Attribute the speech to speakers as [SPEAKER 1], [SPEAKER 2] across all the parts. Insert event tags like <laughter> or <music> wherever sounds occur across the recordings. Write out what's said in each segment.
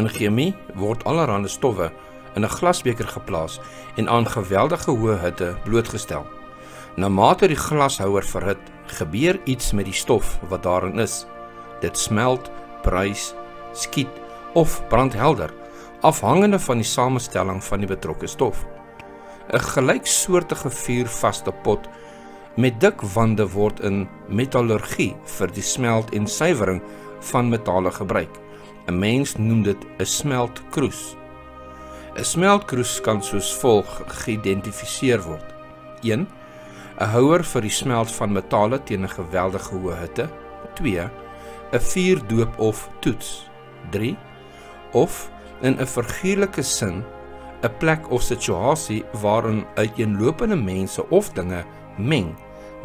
[SPEAKER 1] In chemie word allerlei stowwe in 'n glasbeker geplaas en aan geweldige hoë hitte blootgestel. Na mate die glashouer verhit, gebeur iets met die stof wat daarin is. Dit smelt, prys, skiet of brand helder, afhangende van die samestelling van die betrokke stof. 'n Gelyksoortige vuurvaste pot met dik wande word in metallurgie vir die smelt en suiwering van metale gebruik. 'n mens noem dit 'n smeltkroes. 'n Smeltkroes kan soos volg geïdentifiseer word. 1. 'n houer vir die smelt van metale teen 'n geweldige hoë hitte. 2. 'n vuurdoop of toets. 3. Of in 'n figuurlike sin 'n plek of situasie waarin uiteenlopende mense of dinge meng,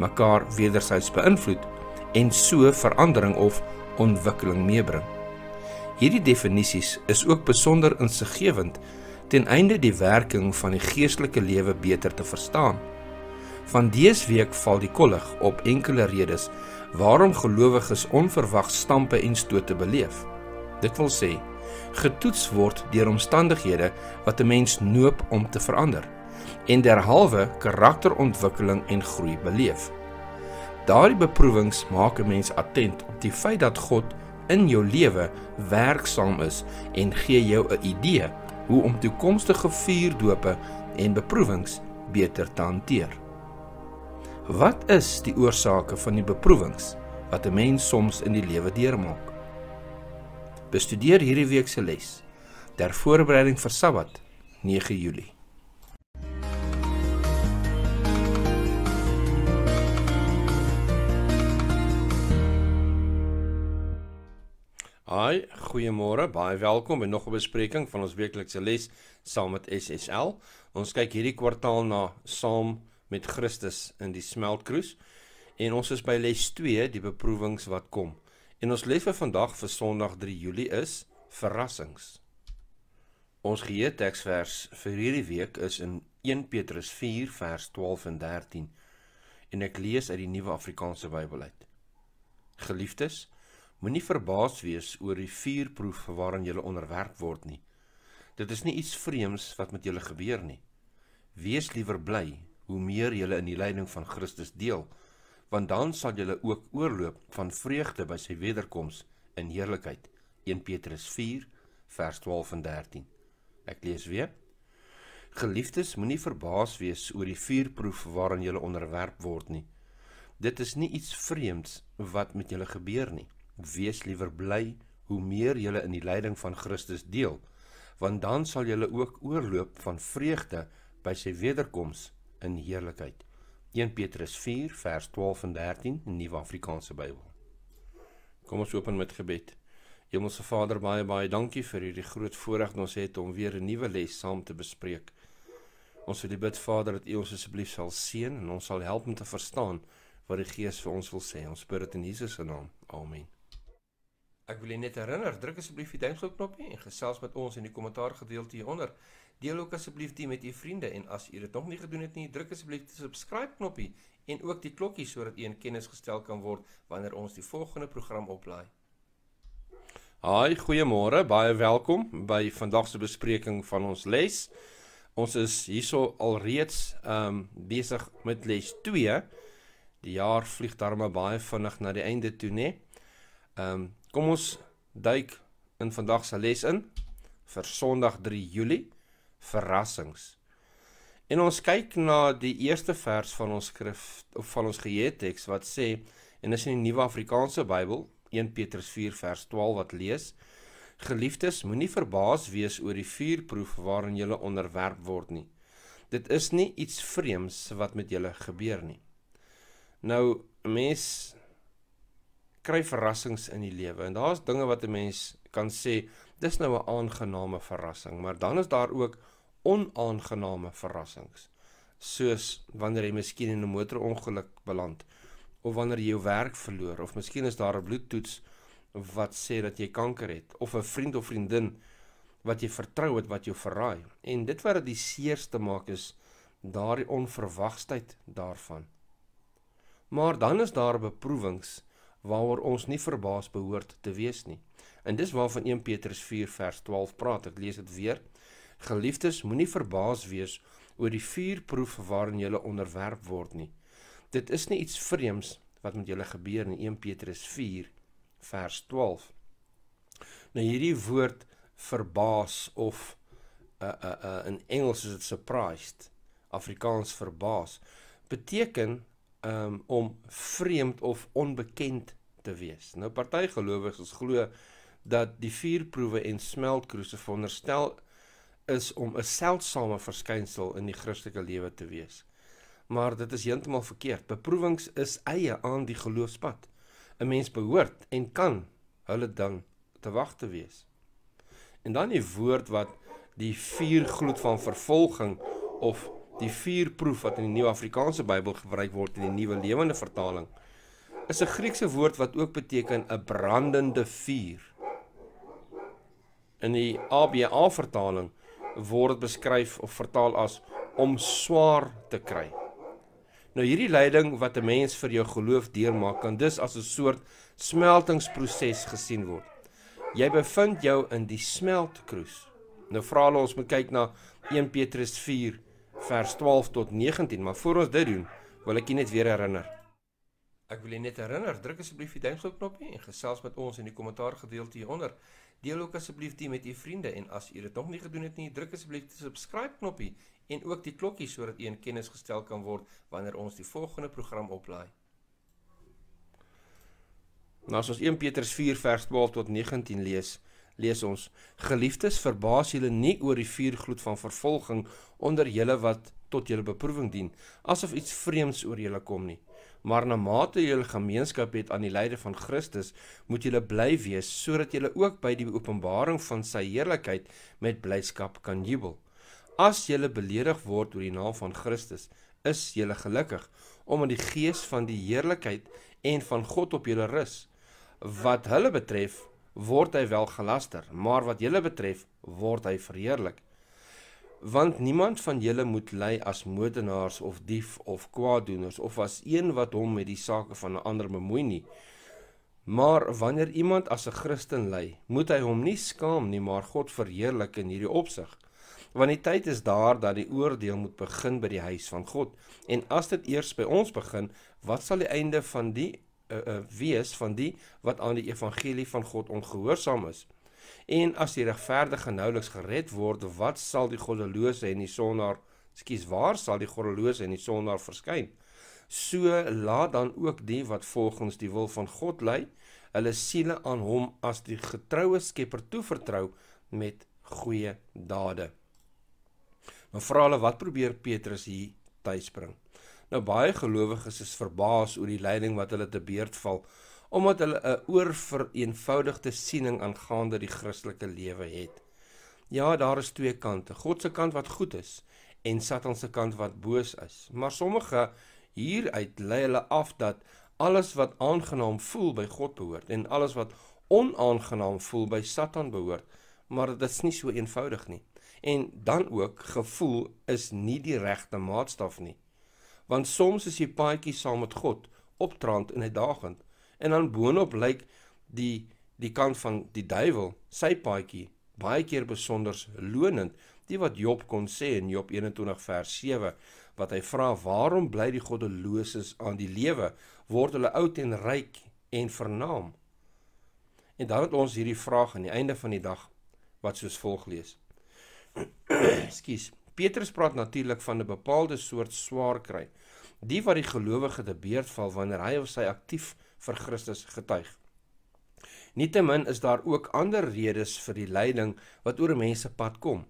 [SPEAKER 1] mekaar wederzijds beïnvloed en so verandering of ontwikkeling meebring. Hierdie definisies is ook besonder insiggewend ten einde die werking van die geestelike lewe beter te verstaan. Van dese week val die kollig op enkele redes waarom gelowiges onverwags stampe en stote beleef. Dit wil sê getoets word deur omstandighede wat 'n mens noop om te verander en derhalwe karakterontwikkeling en groei beleef. Daardie beproewings maak 'n mens attent op die feit dat God in jou lewe werksaam is en gee jou 'n idee hoe om toekomstige vuurdope en beproewings beter te hanteer. Wat is die oorsake van die beproewings wat 'n mens soms in die lewe deurmaak? Bestudeer hierdie week se les ter voorbereiding vir Sabbat, 9 Julie. Hi, goeiemôre. Baie welkom by nog 'n bespreking van ons weeklikse les saam met SSL. Ons kyk hierdie kwartaal na saam met Christus in die smeltkroes en ons is by les 2, die beproewings wat kom. En ons les vir vandag vir Sondag 3 Julie is verrassings. Ons geheue teksvers vir hierdie week is in 1 Petrus 4 vers 12 en 13. En ek lees uit die Nuwe Afrikaanse Bybel uit. Geliefdes, Moenie verbaas wees oor die vuurproef waaraan jy onderwerp word nie. Dit is nie iets vreemds wat met julle gebeur nie. Wees liewer bly hoe meer jy in die leiding van Christus deel, want dan sal jy ook oorloop van vreugde by sy wederkoms in heerlikheid. 1 Petrus 4 vers 12 en 13. Ek lees weer. Geliefdes, moenie verbaas wees oor die vuurproef waaraan jy onderwerp word nie. Dit is nie iets vreemds wat met julle gebeur nie wees liewer bly hoe meer julle in die lyding van Christus deel, want dan sal julle ook oorloop van vreugde by sy wederkoms in heerlikheid. 1 Petrus 4 vers 12 en 13 Nuwe Afrikaanse Bybel. Kom ons open met gebed. Hemelse Vader, baie baie dankie vir hierdie groot voorreg wat ons het om weer 'n nuwe les saam te bespreek. Ons wil bid Vader dat U ons asseblief sal seën en ons sal help om te verstaan wat die Gees vir ons wil sê. Ons bid dit in Jesus se naam. Amen. Ek wil net herinner, druk asseblief die duimpie knoppie en gesels met ons in die kommentaar gedeelte hieronder. Deel ook asseblief dit met u vriende en as u dit nog nie gedoen het nie, druk asseblief die subscribe knoppie en ook die klokkie sodat u in kennis gestel kan word wanneer ons die volgende program oplaai. Haai, goeiemôre. Baie welkom by vandag se bespreking van ons les. Ons is hierso alreeds ehm um, besig met les 2. Die jaar vlieg darmal baie vinnig na die einde toe, né? Ehm um, Kom ons duik in vandag se les in vir Sondag 3 Julie verrassings. En ons kyk na die eerste vers van ons skrif of van ons geheeteks wat sê en dis in die Nuwe Afrikaanse Bybel 1 Petrus 4 vers 12 wat lees: Geliefdes, moenie verbaas wees oor die vuurproef waarin julle onderwerp word nie. Dit is nie iets vreemds wat met julle gebeur nie. Nou, mense kry verrassings in die lewe en daar's dinge wat 'n mens kan sê dis nou 'n aangename verrassing, maar dan is daar ook onaangename verrassings. Soos wanneer jy miskien in 'n motorongeluk beland of wanneer jy jou werk verloor of miskien is daar 'n bloedtoets wat sê dat jy kanker het of 'n vriend of vriendin wat jy vertrou het wat jou verraai. En dit wat dit die seerste maak is daardie onverwagsheid daarvan. Maar dan is daar beproewings waaroor ons nie verbaas behoort te wees nie. En dis waarvan 1 Petrus 4 vers 12 praat. Ek lees dit weer. Geliefdes, moenie verbaas wees oor die vuurproef waaraan julle onderwerp word nie. Dit is nie iets vreemds wat met julle gebeur in 1 Petrus 4 vers 12. Nou hierdie woord verbaas of uh uh, uh in Engels is dit surprised, Afrikaans verbaas, beteken um, om vreemd of onbekend te wees. Nou party gelowiges ons glo dat die vuurproewe en smeltkroese veronderstel is om 'n seldsame verskynsel in die Christelike lewe te wees. Maar dit is heeltemal verkeerd. Beproewings is eie aan die geloofspad. 'n Mens behoort en kan hulle dan te wag te wees. En dan die woord wat die vuurgloed van vervolging of die vuurproef wat in die Nuwe Afrikaanse Bybel gebruik word in die Nuwe Lewende Vertaling is 'n Griekse woord wat ook beteken 'n brandende vuur. In die ABA vertaling word dit beskryf of vertaal as om swaar te kry. Nou hierdie lyding wat 'n mens vir jou geloof deurmaak kan dus as 'n soort smeltingsproses gesien word. Jy bevind jou in die smeltkroes. Nou vra hulle ons om kyk na 1 Petrus 4 vers 12 tot 19, maar voor ons dit doen, wil ek net weer herinner. Ek wil net herinner, druk asseblief die duimpjie knoppie en gesels met ons in die kommentaar gedeelte hieronder. Deel ook asseblief dit met u vriende en as u dit nog nie gedoen het nie, druk asseblief die subscribe knoppie en ook die klokkie sodat u in kennis gestel kan word wanneer ons die volgende program oplaai. Nou as ons 1 Petrus 4 vers 12 tot 19 lees, lees ons: Geliefdes, verbaas julle nie oor die vuurgloed van vervolging onder julle wat tot julle beproewing dien, asof iets vreemds oor julle kom nie maar na mate julle gemeenskap het aan die lyde van Christus, moet julle bly wees sodat julle ook by die openbaring van sy heerlikheid met blydskap kan jubel. As julle beledig word oor die naam van Christus, is julle gelukkig omdat die gees van die heerlikheid en van God op julle rus. Wat hulle betref, word hy wel gelaster, maar wat julle betref, word hy verheerlik want niemand van julle moet ly as modenaars of dief of kwaadoeners of as een wat hom met die sake van 'n ander bemoei nie. Maar wanneer iemand as 'n Christen ly, moet hy hom nie skaam nie, maar God verheerlik in hierdie opsig. Want die tyd is daar dat die oordeel moet begin by die huis van God. En as dit eers by ons begin, wat sal die einde van die uh, uh, wees van die wat aan die evangelie van God ongehoorsaam is? En as die regverdige nouliks gered word, wat sal die goddelose en die sondaar, skus, waar sal die goddelose en die sondaar verskyn? So laat dan ook die wat volgens die wil van God lei, hulle siele aan hom as die getroue skepper toevertrou met goeie dade. Nou vra hulle wat probeer Petrus hier tuisbring. Nou baie gelowiges is verbaas oor die leiding wat hulle te beurt val omdat hulle 'n oorvereenvoudigde siening aangaande die Christelike lewe het. Ja, daar is twee kante. God se kant wat goed is en Satan se kant wat boos is. Maar sommige hieruit lei hulle af dat alles wat aangenaam voel by God behoort en alles wat onaangenaam voel by Satan behoort, maar dit is nie so eenvoudig nie. En dan ook gevoel is nie die regte maatstaf nie. Want soms is jy paadjie saam met God, optrand en uitdagend, En dan boonop lyk die die kant van die duiwel, sy paadjie baie keer besonder lonend, die wat Job kon sê in Job 21 vers 7 wat hy vra waarom bly die goddeloses aan die lewe word hulle oud en ryk en vernaam. En dan het ons hierdie vraag aan die einde van die dag wat soos volg lees. Ekskuus. <clears throat> Petrus praat natuurlik van 'n bepaalde soort swaar kry. Die wat die gelowige te beerd val wanneer hy of sy aktief vir Christus getuig. Nietemin is daar ook ander redes vir die lyding wat oor mense pad kom.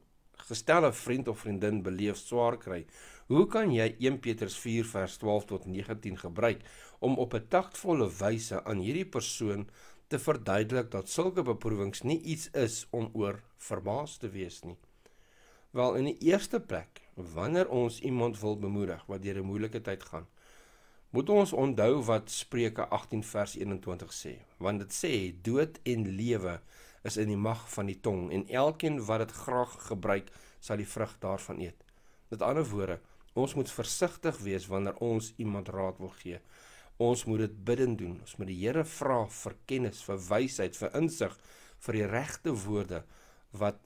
[SPEAKER 1] Gestel 'n vriend of vriendin beleef swaar kry, hoe kan jy 1 Petrus 4 vers 12 tot 19 gebruik om op 'n taktvolle wyse aan hierdie persoon te verduidelik dat sulke beproewings nie iets is om oor verbaas te wees nie? Wel in die eerste plek, wanneer ons iemand wil bemoedig wat deur 'n moeilike tyd gaan, moet ons onthou wat Spreuke 18 vers 21 sê, want dit sê dood en lewe is in die mag van die tong en elkeen wat dit graag gebruik, sal die vrug daarvan eet. Met ander woorde, ons moet versigtig wees wanneer ons iemand raad wil gee. Ons moet dit bidden doen. Ons moet die Here vra vir kennis, vir wysheid, vir insig, vir die regte woorde wat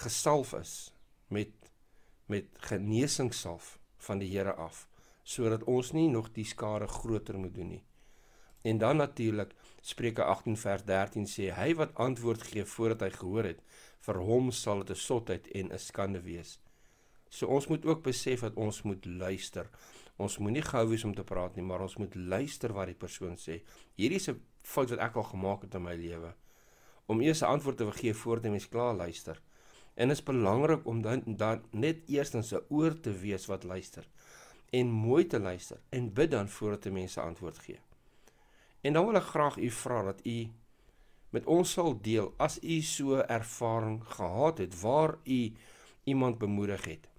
[SPEAKER 1] gesalf is met met genesingssalf van die Here af sodat ons nie nog die skare groter moet doen nie. En dan natuurlik Spreuke 18 vers 13 sê hy wat antwoord gee voordat hy gehoor het, vir hom sal dit 'n sotheid en 'n skande wees. So ons moet ook besef dat ons moet luister. Ons moenie gehou wees om te praat nie, maar ons moet luister wat die persoon sê. Hierdie is 'n fout wat ek al gemaak het in my lewe. Om eers 'n antwoord te gee voordat jy mens klaar luister. En dit is belangrik om dan, dan net eers 'n oor te wees wat luister en mooi te luister en bid dan voordat die mense antwoord gee. En dan wil ek graag u vra dat u met ons sal deel as u so ervaring gehad het waar u iemand bemoedig het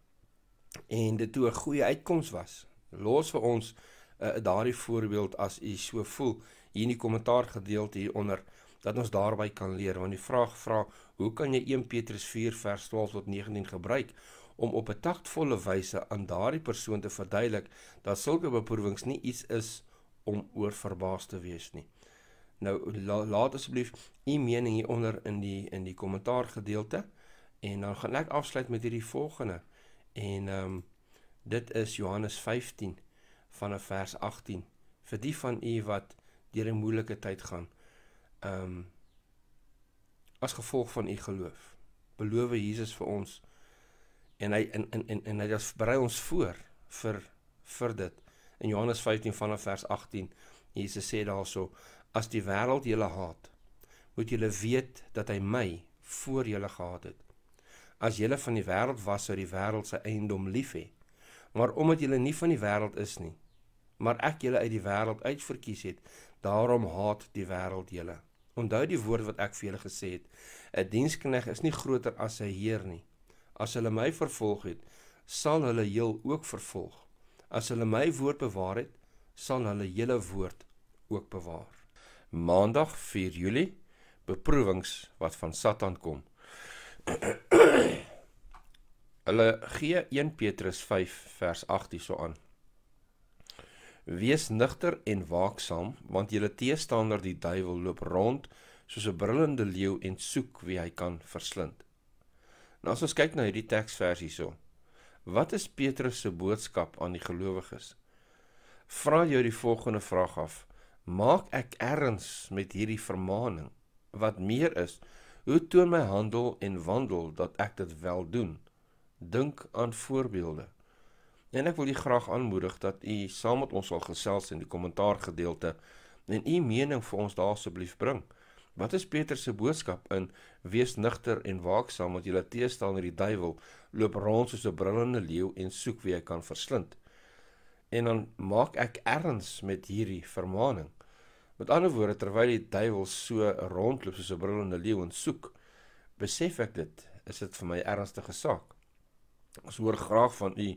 [SPEAKER 1] en dit toe 'n goeie uitkoms was. Los vir ons uh, daardie voorbeeld as u so voel hier in die kommentaar gedeelte hieronder dat ons daarby kan leer want die vraag vra hoe kan jy 1 Petrus 4 vers 12 tot 19 gebruik om op 'n taktvolle wyse aan daardie persoon te verduidelik dat sulke beproewings nie iets is om oor verbaas te wees nie. Nou la, laat asseblief u mening hieronder in die in die kommentaar gedeelte en dan gaan ek afsluit met hierdie volgende en ehm um, dit is Johannes 15 vanaf vers 18 vir die van u wat deur 'n moeilike tyd gaan. Ehm um, as gevolg van u geloof beloof Jesus vir ons en hy en en en, en hy het berei ons voor vir vir dit. In Johannes 15 vanaf vers 18 Jesus sê daarso: As die wêreld julle haat, moet julle weet dat hy my voor julle gehaat het. As julle van die wêreld was, sou die wêreld se eiendom lief hê. Maar omdat julle nie van die wêreld is nie, maar ek julle uit die wêreld uitverkies het, daarom haat die wêreld julle. Onthou die woord wat ek vir julle gesê het: 'n Dienskneg is nie groter as sy heer nie.' As hulle my vervolg het, sal hulle heel ook vervolg. As hulle my woord bewaar het, sal hulle hele woord ook bewaar. Maandag 4 Julie, beproewings wat van Satan kom. <clears throat> hulle gee 1 Petrus 5 vers 8 hierso aan. Wees nigter en waaksaam, want julle teestander die duiwel loop rond soos 'n brullende leeu en soek wie hy kan verslind. Nou as ons kyk na hierdie teksvers hierso. Wat is Petrus se boodskap aan die gelowiges? Vra jou die volgende vraag af: Maak ek erns met hierdie vermaning? Wat meer is, hoe toon my handel en wandel dat ek dit wel doen? Dink aan voorbeelde. En ek wil u graag aanmoedig dat u saam met ons sal gesels in die kommentaar gedeelte en u mening vir ons daar asseblief bring. Wat is Petrus se boodskap in wees nugter en waaksaam want julle teestander die duiwel loop rond soos 'n brullende leeu en soek wie hy kan verslind. En dan maak ek erns met hierdie vermaaning. Met ander woorde terwyl die duiwel so rondloop soos 'n brullende leeu en soek, besef ek dit is dit vir my ernstige saak. Ons hoor graag van u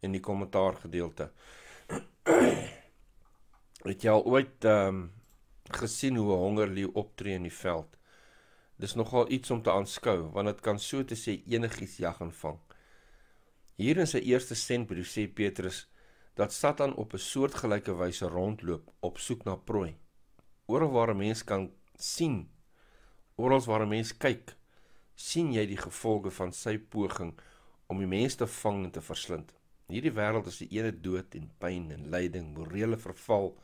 [SPEAKER 1] in die kommentaar gedeelte. <clears throat> Het jy al ooit ehm um, gesien hoe 'n hongerlee optree in die veld. Dis nogal iets om te aanskou want dit kan so te sê enigiets jag en vang. Hier in sy eerste sentbrief sê Petrus dat Satan op 'n soortgelyke wyse rondloop op soek na prooi. Oral waar 'n mens kan sien, oral waar 'n mens kyk, sien jy die gevolge van sy poging om die mense te vang en te verslind. Hierdie wêreld is die ene dood en pyn en lyding, morele verval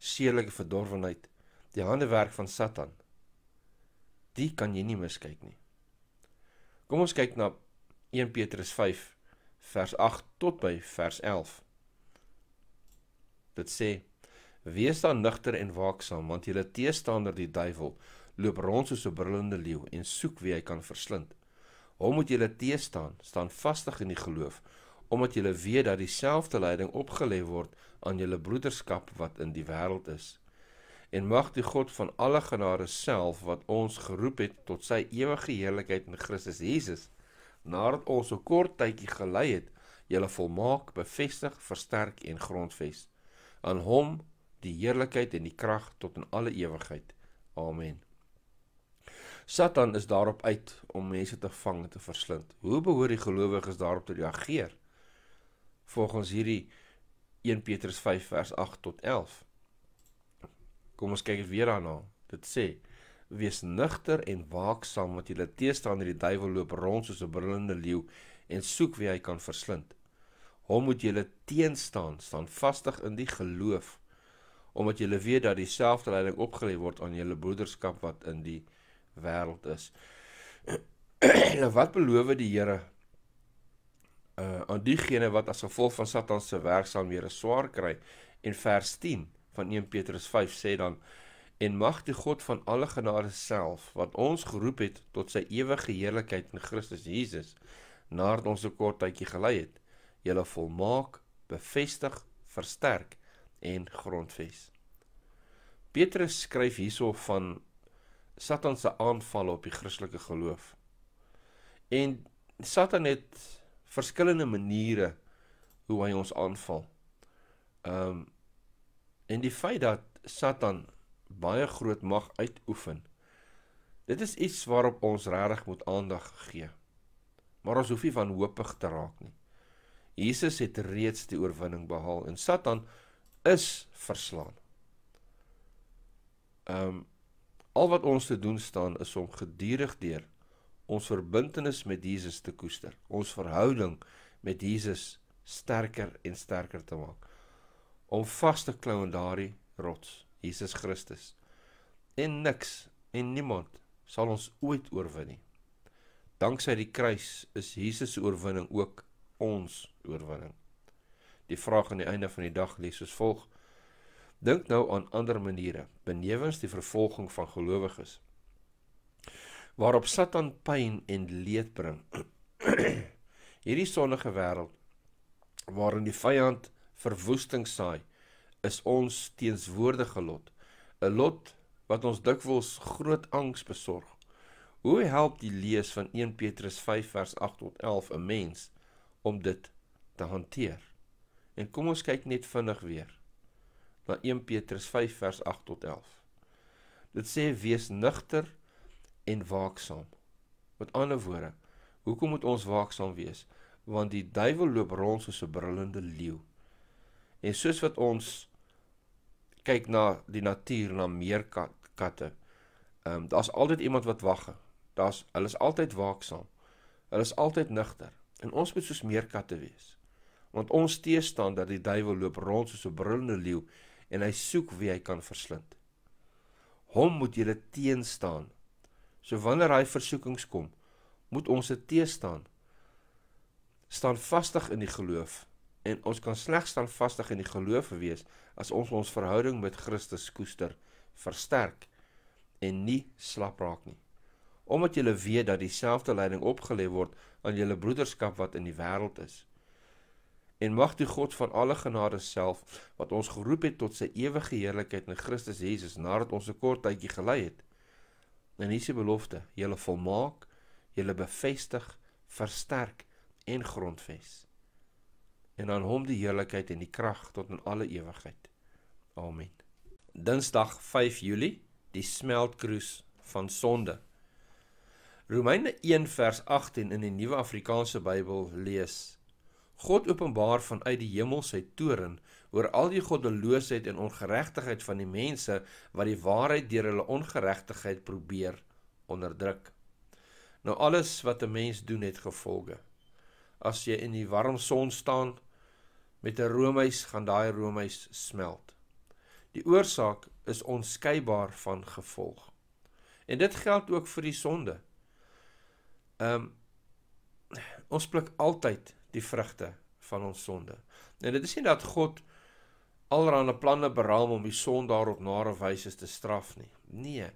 [SPEAKER 1] seelike verdorwenheid, die handewerk van Satan. Die kan jy nie miskyk nie. Kom ons kyk na 1 Petrus 5 vers 8 tot by vers 11. Dit sê: Wees dan nugter en waaksaam, want julle teestander die duiwel loop rond soos 'n brullende leeu en soek wie hy kan verslind. Hom moet julle teestaan, staan vastig in die geloof, omdat julle weet dat dieselfde lyding opgelê word aan julle broederskap wat in die wêreld is. En mag die God van alle genade self wat ons geroep het tot sy ewige heerlikheid in Christus Jesus, nadat ons so kort tydjie gelei het, julle volmaak, bevestig, versterk en grondves. Aan hom die heerlikheid en die krag tot in alle ewigheid. Amen. Satan is daarop uit om mense te vang en te verslind. Hoe behoort die gelowiges daarop te reageer? volgens hierdie 1 Petrus 5 vers 8 tot 11. Kom ons kyk weer daarna. Dit sê: Wees nugter en waaksaam want julle teestander die duiwel loop rond soos 'n brullende leeu en soek wie hy kan verslind. Hom moet julle teenstaan, staan vastig in die geloof omdat julle weet dat dieselfde leiding opgelê word aan julle broederskap wat in die wêreld is. <clears throat> nou wat beloof die Here uh, aan diegene wat as gevolg van Satan se werk sal weer 'n swaar kry. En vers 10 van 1 Petrus 5 sê dan en mag die God van alle genade self wat ons geroep het tot sy ewige heerlikheid in Christus Jesus nadat ons 'n kort tydjie gelei het, julle volmaak, bevestig, versterk en grondves. Petrus skryf hierso van Satan se aanvalle op die Christelike geloof. En Satan het verskillende maniere hoe hy ons aanval. Ehm um, en die feit dat Satan baie groot mag uitoefen. Dit is iets waarop ons regtig moet aandag gee. Maar ons hoef nie van hoopig te raak nie. Jesus het reeds die oorwinning behaal en Satan is verslaan. Ehm um, al wat ons te doen staan is om geduldig deur ons verbintenis met Jesus te koester, ons verhouding met Jesus sterker en sterker te maak. Om vas te klou aan daardie rots, Jesus Christus. En niks en niemand sal ons ooit oorwin nie. Danksy die kruis is Jesus se oorwinning ook ons oorwinning. Die vraag aan die einde van die dag lees soos volg: Dink nou aan ander maniere benewens die vervolging van gelowiges waarop Satan pyn en leed bring. <clears throat> Hierdie sonnige wêreld waarin die vyand verwoesting saai, is ons teenswoordige lot, 'n lot wat ons dikwels groot angs besorg. Hoe help die lees van 1 Petrus 5 vers 8 tot 11 'n mens om dit te hanteer? En kom ons kyk net vinnig weer na 1 Petrus 5 vers 8 tot 11. Dit sê wees nugter en waaksaam. Met ander woorde, hoekom moet ons waaksaam wees? Want die duiwel loop rond soos 'n brullende leeu. En soos wat ons kyk na die natuur, na meerkatte, ehm um, daar's altyd iemand wat wag. Daar's hulle is altyd waaksaam. Hulle is altyd nugter. En ons moet soos meerkatte wees. Want ons teestaan dat die duiwel loop rond soos 'n brullende leeu en hy soek wie hy kan verslind. Hom moet jy teenstaan So wanneer hy versoekings kom, moet ons dit teestaan. Staan vastig in die geloof en ons kan slegs staan vastig in die geloof wees as ons ons verhouding met Christus koester, versterk en nie slap raak nie. Omdat jy weet dat dieselfde leiding opgelê word aan julle broederskap wat in die wêreld is. En mag die God van alle genade self wat ons geroep het tot sy ewige heerlikheid in Christus Jesus nadat ons 'n kort tydjie gelei het, En hier is die belofte: julle volmaak, julle bevestig, versterk en grondves. En aan hom die heerlikheid en die krag tot in alle ewigheid. Amen. Dinsdag 5 Julie, die smeltkroes van sonde. Romeine 1 vers 18 in die Nuwe Afrikaanse Bybel lees: God openbaar vanuit die hemel sy toren oor al die goddeloosheid en ongeregtigheid van die mense wat die waarheid deur hulle ongeregtigheid probeer onderdruk. Nou alles wat 'n mens doen het gevolge. As jy in die warm son staan met 'n roomhuis, gaan daai roomhuis smelt. Die oorsaak is onskeibaar van gevolg. En dit geld ook vir die sonde. Ehm um, ons pluk altyd die vrugte van ons sonde. En nou, dit is nie dat God allerlei planne beraam om die son daarop nare wyse te straf nie. Nee,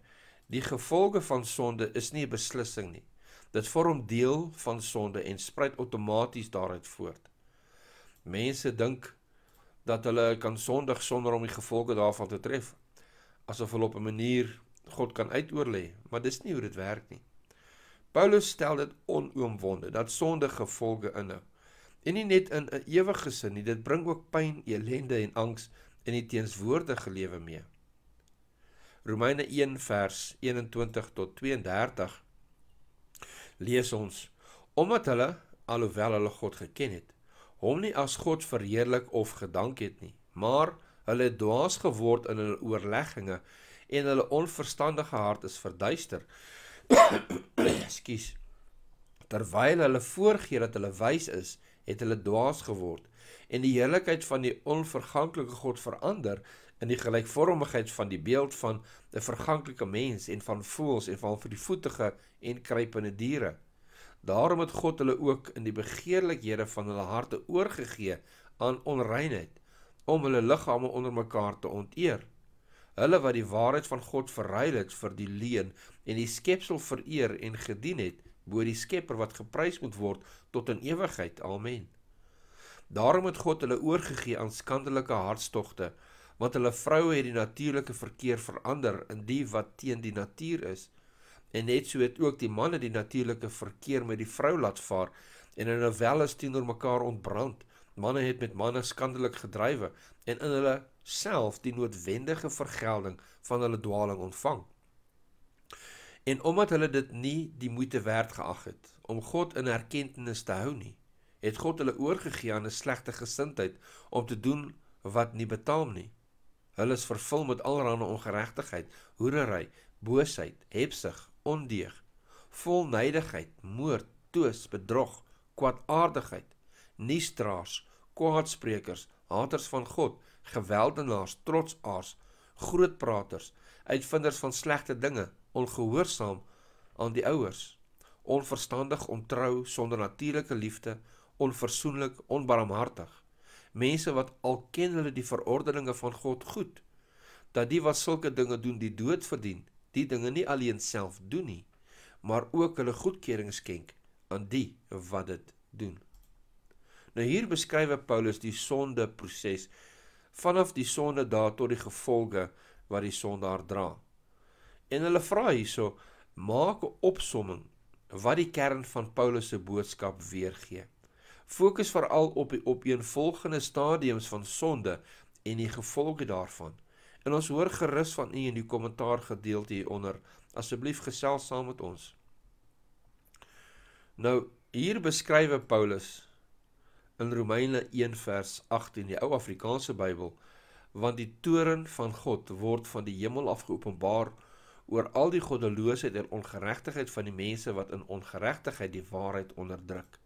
[SPEAKER 1] die gevolge van sonde is nie 'n beslissing nie. Dit vorm deel van sonde en spruit outomaties daaruit voort. Mense dink dat hulle kan sondig sonder om die gevolge daarvan te tref, asof hulle op 'n manier God kan uitoorlê, maar dis nie hoe dit werk nie. Paulus stel dit onoomwonde dat sonde gevolge inhou. En nie net in 'n ewige sin nie, dit bring ook pyn, ellende en angs in die teenswoorde lewe mee. Romeine 1 vers 21 tot 32 lees ons: Omdat hulle alhoewel hulle God geken het, hom nie as God verheerlik of gedank het nie, maar hulle het dwaas geword in hulle oorlegginge en hulle onverstandige hart is verduister. <coughs> Ekskuus. Terwyl hulle voorgee dat hulle wys is, het hulle dwaas geword en die heerlikheid van die onverganklike God verander in die gelykvormigheid van die beeld van 'n verganklike mens en van voëls en van vir die voetige en kruipende diere. Daarom het God hulle ook in die begeerlikhede van hulle harte oorgegee aan onreinheid om hulle liggame onder mekaar te onteer. Hulle wat die waarheid van God verruil het vir die leuen en die skepsel vereer en gedien het bo die Skepper wat geprys moet word tot in ewigheid. Amen. Daarom het God hulle oorgegee aan skandelike hartstogte, want hulle vroue het die natuurlike verkeer verander in die wat teen die natuur is, en net so het ook die manne die natuurlike verkeer met die vrou laat vaar en hulle welles teenoor mekaar ontbrand. Manne het met manne skandelik gedrywe en in hulle self die noodwendige vergelding van hulle dwaaling ontvang en omdat hulle dit nie die moeite werd geag het om God in erkenning te hou nie het God hulle oorgegee aan 'n slegte gesindheid om te doen wat nie betaam nie hulle is vervul met allerlei ongeregtigheid hoerery boosheid hebsug ondeug vol neydigheid moord toos bedrog kwaadaardigheid niestraas kwaadsprekers haters van God geweldenaars trotsaars grootpraters uitvinders van slegte dinge ongehoorsaam aan die ouers, onverstandig, ontrou, sonder natuurlike liefde, onversoenlik, onbarmhartig. Mense wat al ken hulle die verordeninge van God goed, dat die wat sulke dinge doen die dood verdien, die dinge nie alleen self doen nie, maar ook hulle goedkeuring skenk aan die wat dit doen. Nou hier beskryf Paulus die sondeproses vanaf die sonde daar tot die gevolge wat die sondaar dra. En hulle vra hierso: "Maak 'n opsomming wat die kern van Paulus se boodskap weergee. Fokus veral op die opeenvolgende stadiums van sonde en die gevolge daarvan." En ons hoor gerus van u in die kommentaar gedeelte hieronder. Asseblief gesels saam met ons. Nou hier beskryf Paulus in Romeine 1 vers 8 in die ou Afrikaanse Bybel want die toren van God word van die hemel af geopenbaar oor al die goddeloosheid en ongeregtigheid van die mense wat in ongeregtigheid die waarheid onderdruk.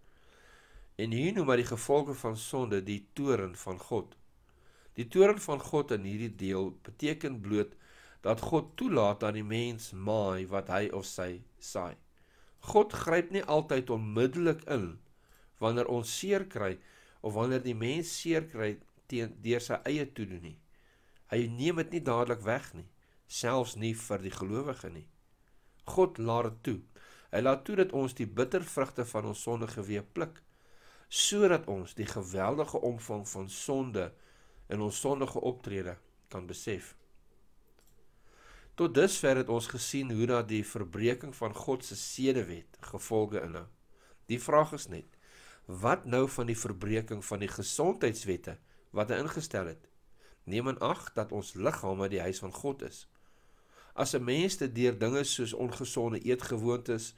[SPEAKER 1] En hier noem maar die gevolge van sonde die toren van God. Die toren van God in hierdie deel beteken bloot dat God toelaat dat die mens maai wat hy of sy saai. God gryp nie altyd onmiddellik in wanneer ons seer kry of wanneer die mens seer kry teen deur sy eie toedoen nie. Hy neem dit nie dadelik weg nie selfs nie vir die gelowige nie. God laat dit toe. Hy laat toe dat ons die bitter vrugte van ons sondige wee pluk sodat ons die geweldige omvang van sonde in ons sondige optrede kan besef. Tot dusver het ons gesien hoe dat die verbreeking van God se sedewet gevolge inhou. Die vraag is net: wat nou van die verbreeking van die gesondheidswette wat hy ingestel het? Neem aan in ag dat ons liggame die huis van God is. As 'n mens te deur dinge soos ongesonde eetgewoontes,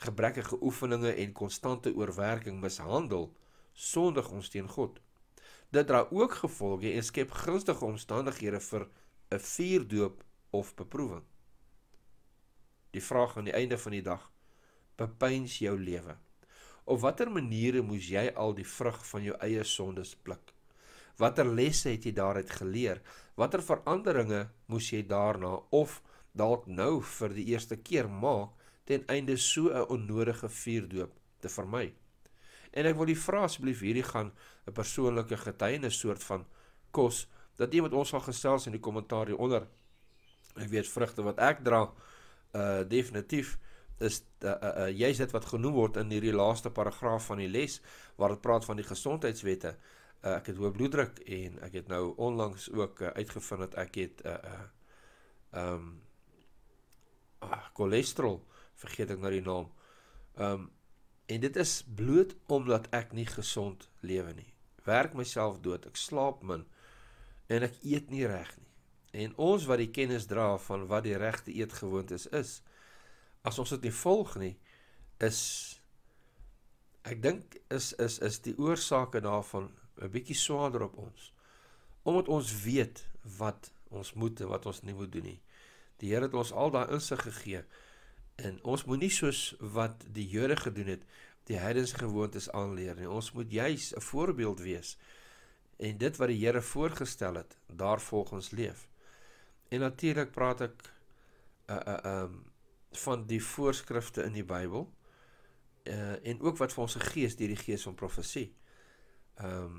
[SPEAKER 1] gebrekkige oefeninge en konstante oorwerking mishandel, sondig ons teen God. Dit dra ook gevolge en skep gunstige omstandighede vir 'n vuurdoop of beproewing. Die vraag aan die einde van die dag: Bepyns jou lewe? Op watter maniere moes jy al die vrug van jou eie sondes pluk? Watter lesse het jy daaruit geleer? Watter veranderinge moes jy daarna of dalk nou vir die eerste keer maak ten einde so 'n onnodige vuurdoop te vermy. En ek wil die vra asseblief hierdie gaan 'n persoonlike getuienis soort van kos dat jy met ons sal gesels in die kommentaar hieronder. Ek weet vrugte wat ek dra uh definitief is uh, eh, uh, eh, uh, jy's dit wat genoem word in hierdie laaste paragraaf van die les waar dit praat van die gesondheidswette. Uh, ek het hoë bloeddruk en ek het nou onlangs ook uh, uitgevind dat ek het uh uh um ah, cholesterol, vergeet ek nou die naam. Ehm um, en dit is bloot omdat ek nie gesond lewe nie. Werk myself dood, ek slaap min en ek eet nie reg nie. En ons wat die kennis dra van wat die regte eetgewoonte is, is as ons dit nie volg nie, is ek dink is is is die oorsake daarvan 'n bietjie swaarder op ons. Omdat ons weet wat ons moet en wat ons nie moet doen nie. Die Here het ons al daai insig gegee. En ons moenie soos wat die Jode gedoen het, die heidense gewoontes aanleer nie. Ons moet juis 'n voorbeeld wees en dit wat die Here voorgestel het, daarvolgens leef. En natuurlik praat ek uh uh um van die voorskrifte in die Bybel uh eh, en ook wat vir ons gegee is deur die gees van profesie. Um ehm,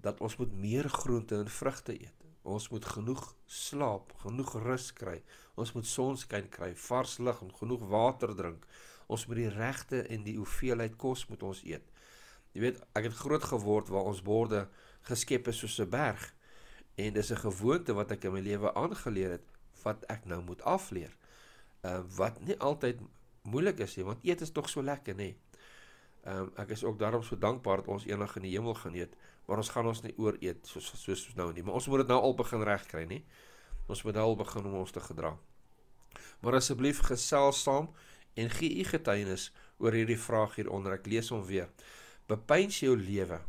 [SPEAKER 1] dat ons moet meer groente en vrugte eet. Ons moet genoeg slaap, genoeg rus kry. Ons moet sonskyn kry, vars lug en genoeg water drink. Ons moet die regte en die hoeveelheid kos moet ons eet. Jy weet, ek het groot geword waar ons borde geskep is soos 'n berg. En dis 'n gewoonte wat ek in my lewe aangeleer het wat ek nou moet afleer. Ehm uh, wat nie altyd moeilik is nie, want eet is tog so lekker, nê. Nee. Ehm um, ek is ook daarom so dankbaar dat ons eendag in die hemel gaan eet, maar ons gaan ons nie oor eet soos soos nou nie, maar ons moet dit nou al begin regkry, nê? Ons moet nou al begin om ons te gedra. Maar asseblief gesels saam en gee u getuienis oor hierdie vraag hieronder. Ek lees hom weer. Bepyns jou lewe.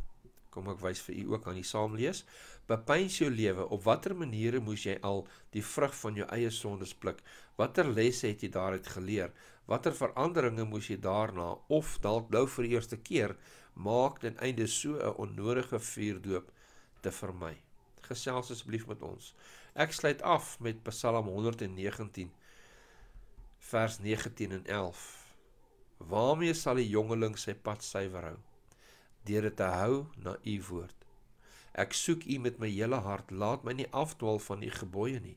[SPEAKER 1] Kom ek wys vir u ook aan die saam lees. Bepyns jou lewe op watter maniere moes jy al die vrug van jou eie sondes pluk? Watter lesse het jy daaruit geleer? Watter veranderinge moes jy daarna of dalk nou vir die eerste keer maak ten einde so 'n onnodige vuurdoop te vermy. Gesels asseblief met ons. Ek sluit af met Psalm 119 vers 19 en 11. Waarmee sal die jongeling sy pad suiwer hou? Deur dit te hou na u woord. Ek soek u met my hele hart, laat my nie afdwaal van u gebooie nie.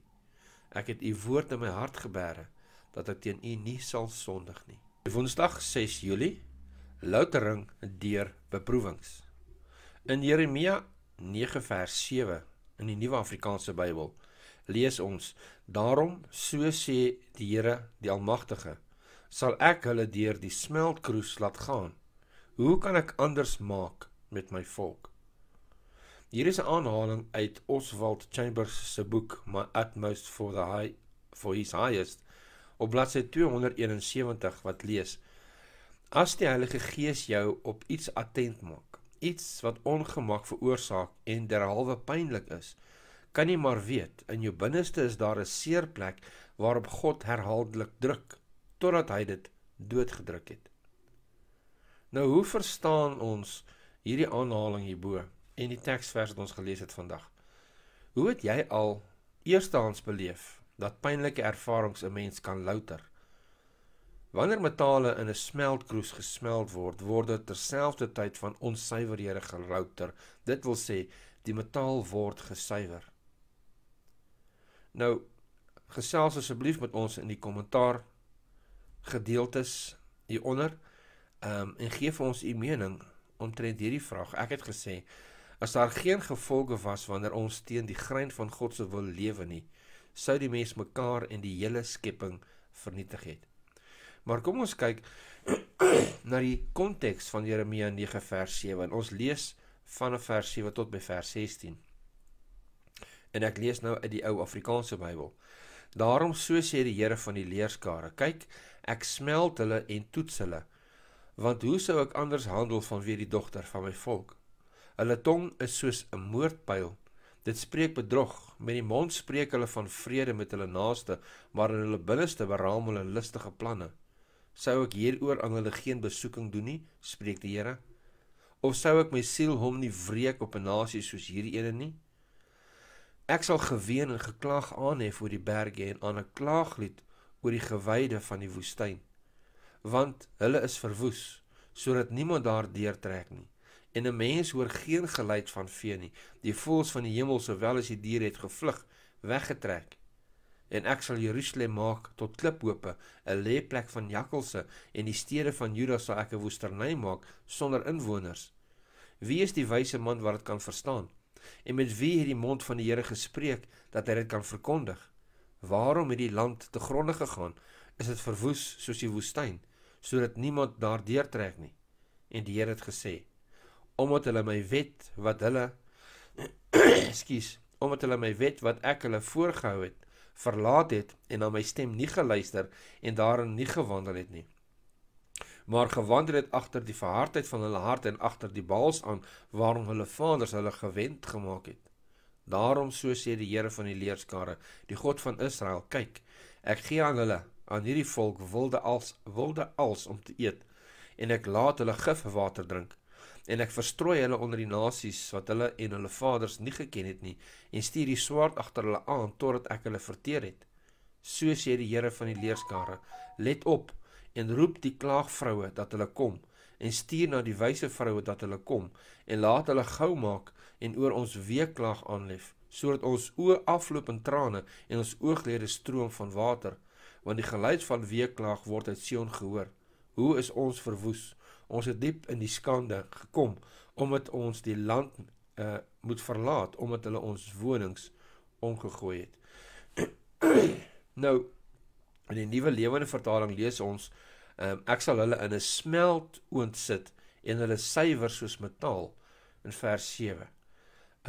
[SPEAKER 1] Ek het u woord in my hart gebere dat ek teen u nie sal sondig nie. Woensdag 6 Julie 2021 loutering deur beproewings. In Jeremia 9 vers 7 in die Nuwe Afrikaanse Bybel lees ons: "Daarom, so sê die Here, die Almagtige, sal ek hulle deur die smeltkroes laat gaan. Hoe kan ek anders maak met my volk?" Hier is 'n aanhaling uit Oswald Chambers se boek My Utmost for the High for His Highest op bladsy 271 wat lees: As die Heilige Gees jou op iets attent maak, iets wat ongemak veroorsaak en derhalwe pynlik is, kan jy maar weet in jou binneste is daar 'n seer plek waarop God herhaaldelik druk totdat hy dit doodgedruk het. Nou hoe verstaan ons hierdie aanhaling hierbo en die teksvers wat ons gelees het vandag? Hoe het jy al eerstehands beleef dat pynlike ervarings 'n mens kan louter? Wanneer metale in 'n smeltkroes gesmelt word, word dit terselfdertyd van onsuiverhede gerouter. Dit wil sê die metaal word gesuiwer. Nou gesels asseblief met ons in die kommentaar gedeeltes hieronder um, en gee vir ons u mening omtrent hierdie vraag. Ek het gesê as daar geen gevolge was wanneer ons teen die grein van God se wil lewe nie, sou die mens mekaar en die hele skepping vernietig het. Maar kom ons kyk <clears throat> na die konteks van Jeremia 9 vers 7 en ons lees vanaf vers 7 tot by vers 16. En ek lees nou uit die ou Afrikaanse Bybel. Daarom so sê die Here van die leerskare, kyk, ek smelt hulle en toets hulle. Want hoe sou ek anders handel vanweer die dogter van my volk? Hulle tong is soos 'n moordpyl. Dit spreek bedrog. Met die mond spreek hulle van vrede met hulle naaste, maar in hulle binneste beraam hulle listige planne sou ek hieroor aan hulle geen besoeking doen nie, spreek die Here. Of sou ek my siel hom nie wreek op 'n nasie soos hierdie ene nie? Ek sal geween en geklaag aanhef oor die berge en aan 'n klaaglied oor die gewyde van die woestyn, want hulle is verwoes sodat niemand daar deurtrek nie. En 'n mens hoor geen geluid van vee nie. Die voëls van die hemel sowel as die diere het gevlug, weggetrek en ek sal Jerusalem maak tot kliphope, 'n lêplek van jakkalse en die stede van Juda sal ek 'n woestynlei maak sonder inwoners. Wie is die wyse man wat dit kan verstaan? En met wie het die mond van die Here gespreek dat hy dit kan verkondig? Waarom het die land te gronde gegaan? Is dit verwoes soos die woestyn, sodat niemand daar deurtrek nie? En die Here het gesê: Omdat hulle my wet wat hulle skus, <clears throat> omdat hulle my wet wat ek hulle voorgehou het, verlaat het en na my stem nie geluister en daarin nie gewandel het nie maar gewandel het agter die verhardheid van hulle hart en agter die baals aan waarom hulle vaders hulle gewend gemaak het daarom so sê die Here van die leerskare die God van Israel kyk ek gee aan hulle aan hierdie volk wilde als wilde als om te eet en ek laat hulle gif water drink en ek verstrooi hulle onder die nasies wat hulle en hulle vaders nie geken het nie en stuur die swaard agter hulle aan totdat ek hulle verteer het so sê die Here van die leerskare let op en roep die klaagvroue dat hulle kom en stuur na die wyse vroue dat hulle kom en laat hulle gou maak en oor ons weeklaag aanlef sodat ons oë afloop in trane en ons ooglede stroom van water want die geluid van weeklaag word uit Sion gehoor hoe is ons verwoes Ons het diep in die skande gekom omdat ons die land uh moet verlaat omdat hulle ons wonings omgegooi het. <clears throat> nou in die nuwe lewende vertaling lees ons um, ek sal hulle in 'n smelt oondsit en hulle suiwer soos metaal in vers 7. Um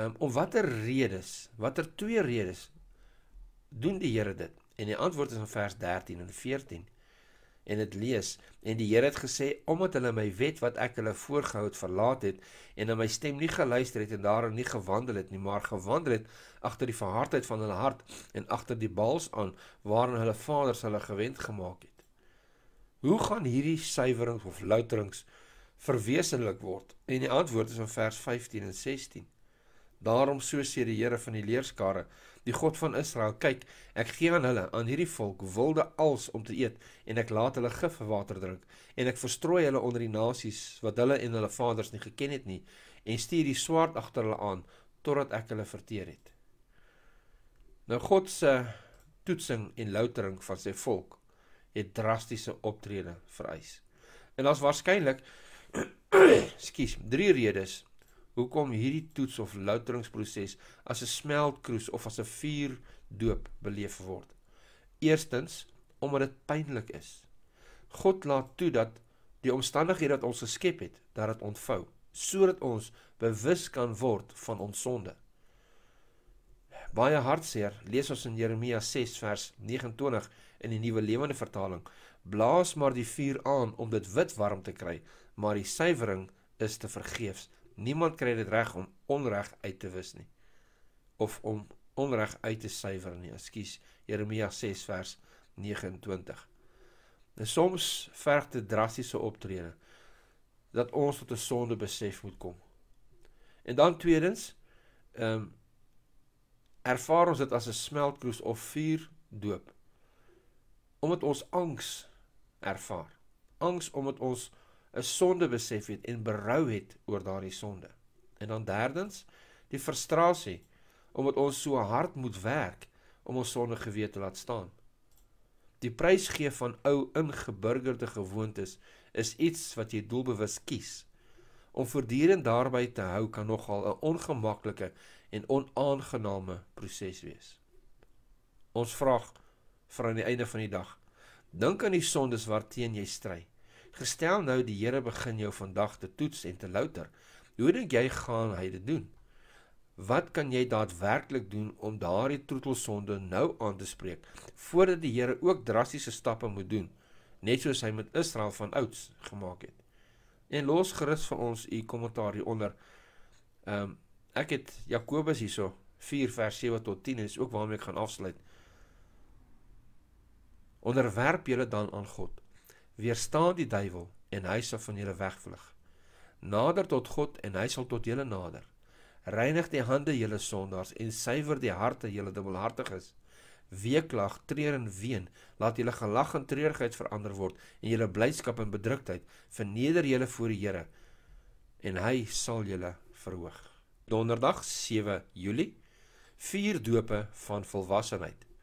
[SPEAKER 1] ehm, om watter redes, watter twee redes doen die Here dit? En die antwoord is in vers 13 en 14 en dit lees en die Here het gesê omdat hulle my wet wat ek hulle voorgehou het verlaat het en aan my stem nie geluister het en daarin nie gewandel het nie maar gewandel het agter die verhardheid van hulle hart en agter die baals aan waarin hulle vaders hulle gewend gemaak het hoe gaan hierdie suiwering of louterings verweesenlik word en die antwoord is in vers 15 en 16 daarom so sê die Here van die leerskare die God van Israel, kyk, ek gee aan hulle, aan hierdie volk, wilde als om te eet en ek laat hulle gif vir water drink en ek verstrooi hulle onder die nasies wat hulle en hulle vaders nie geken het nie en stuur die swaard agter hulle aan totdat ek hulle verteer het. Nou God se toetsing en loutering van sy volk het drastiese optrede vereis. En daar's waarskynlik skus, <coughs> drie redes hoekom hierdie toets of louteringsproses as 'n smeltkroes of as 'n vuurdoop beleef word. Eerstens, omdat dit pynlik is. God laat toe dat die omstandighede wat ons geskep het, dat dit ontvou sodat ons bewus kan word van ons sonde. Baie hartseer, lees ons in Jeremia 6 vers 29 in die Nuwe Lewende Vertaling: Blaas maar die vuur aan om dit wit warm te kry, maar die suiwering is te vergeefs niemand kry dit reg om onreg uit te wis nie of om onreg uit te suiwer nie. Ekskuus, Jeremia 6 vers 29. Dit soms verg te drastiese optrede dat ons tot 'n sonde besef moet kom. En dan tweedens, ehm um, ervaar ons dit as 'n smeltkroes of vuur doop omdat ons angs ervaar. Angs omdat ons 'n sonde besef het en berou het oor daardie sonde. En dan derdens, die frustrasie omdat ons so hard moet werk om ons sonde gewete laat staan. Die prys gee van ou ingeburgerde gewoontes is iets wat jy doelbewus kies. Om voortdurend daarby te hou kan nogal 'n ongemaklike en onaangename proses wees. Ons vra vir aan die einde van die dag, dink aan die sondes waarteen jy stry. Gestel nou die Here begin jou vandag te toets en te louter. Hoe dink jy gaan hy dit doen? Wat kan jy daadwerklik doen om daardie troetelsonde nou aan te spreek voordat die Here ook drastiese stappe moet doen, net soos hy met Israel van ouds gemaak het? En los gerus vir ons u kommentaar hieronder. Ehm um, ek het Jakobus hierso 4 vers 7 tot 10 is ook waarmee ek gaan afsluit. Onderwerp julle dan aan God weerstaan die duiwel en hy sal van julle wegvlug. Nader tot God en hy sal tot julle nader. Reinig die hande julle sondaars en suiwer die harte julle dubbelhartiges. Weeklag, treur en ween, laat julle gelag in treurigheid verander word en julle blydskap in bedruktheid. Verneder julle voor die Here en hy sal julle verhoog. Donderdag 7 Julie vier dope van volwassenheid. 1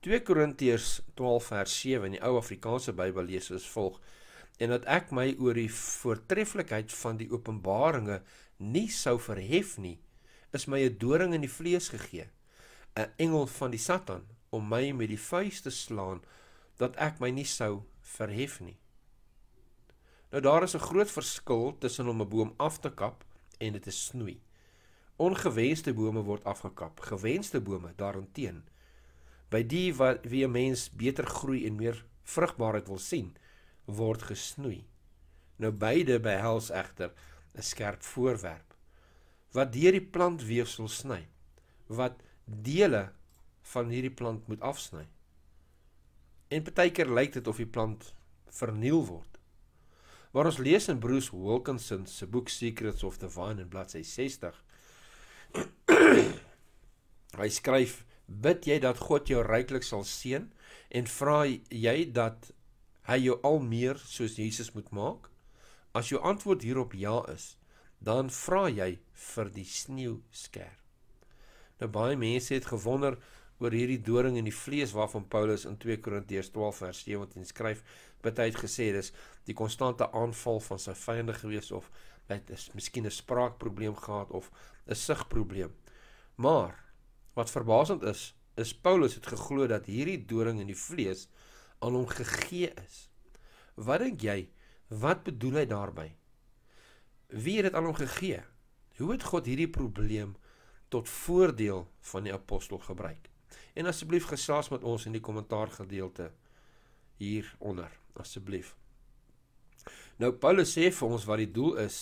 [SPEAKER 1] 2 Korintiërs 12 vers 7 in die ou Afrikaanse Bybel lees is volg en dat ek my oor die voortreffelikheid van die openbaringe nie sou verhef nie is my 'n doring in die vlees gegee 'n engel van die Satan om my met die vuis te slaan dat ek my nie sou verhef nie Nou daar is 'n groot verskil tussen om 'n boom af te kap en dit te snoei Ongewenste bome word afgekap gewenste bome daarteenoor by die wat wie 'n mens beter groei en meer vrugbaarheid wil sien word gesnoei nou beide behels egter 'n skerp voorwerp wat deur die plantweefsel sny wat dele van hierdie plant moet afsny en partykeer lyk dit of die plant verniel word waar ons lees in Bruce Wilkinson se boek Secrets of the Vine in bladsy 60 <clears throat> hy skryf Bid jy dat God jou ryklik sal seën en vra jy dat hy jou al meer soos Jesus moet maak? As jou antwoord hierop ja is, dan vra jy vir die sneeu skerp. Nou baie mense het gewonder oor hierdie doring in die vlees waarvan Paulus in 2 Korintiërs 12 vers 17 skryf, baie het gesê dis die konstante aanval van sy vyande gewees of dit is miskien 'n spraakprobleem gehad of 'n sigprobleem. Maar Wat verbaasend is, is Paulus het geglo dat hierdie doring in die vlees aan hom gegee is. Wat dink jy? Wat bedoel hy daarmee? Wie het dit aan hom gegee? Hoe het God hierdie probleem tot voordeel van die apostel gebruik? En asseblief gesels met ons in die kommentaar gedeelte hieronder, asseblief. Nou Paulus sê vir ons wat die doel is